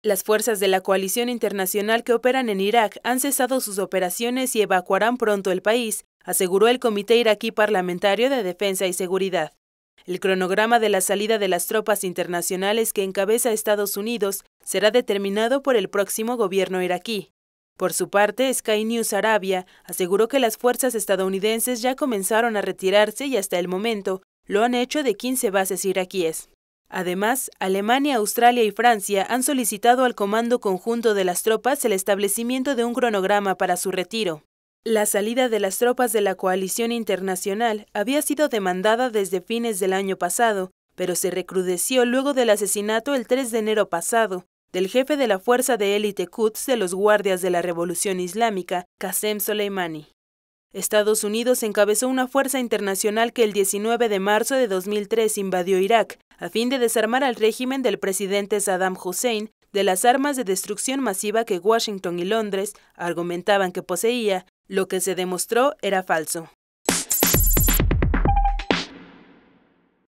Las fuerzas de la coalición internacional que operan en Irak han cesado sus operaciones y evacuarán pronto el país, aseguró el Comité Iraquí Parlamentario de Defensa y Seguridad. El cronograma de la salida de las tropas internacionales que encabeza Estados Unidos será determinado por el próximo gobierno iraquí. Por su parte, Sky News Arabia aseguró que las fuerzas estadounidenses ya comenzaron a retirarse y hasta el momento lo han hecho de 15 bases iraquíes. Además, Alemania, Australia y Francia han solicitado al Comando Conjunto de las Tropas el establecimiento de un cronograma para su retiro. La salida de las tropas de la coalición internacional había sido demandada desde fines del año pasado, pero se recrudeció luego del asesinato el 3 de enero pasado del jefe de la fuerza de élite Quds de los guardias de la Revolución Islámica, Qasem Soleimani. Estados Unidos encabezó una fuerza internacional que el 19 de marzo de 2003 invadió Irak a fin de desarmar al régimen del presidente Saddam Hussein de las armas de destrucción masiva que Washington y Londres argumentaban que poseía, lo que se demostró era falso.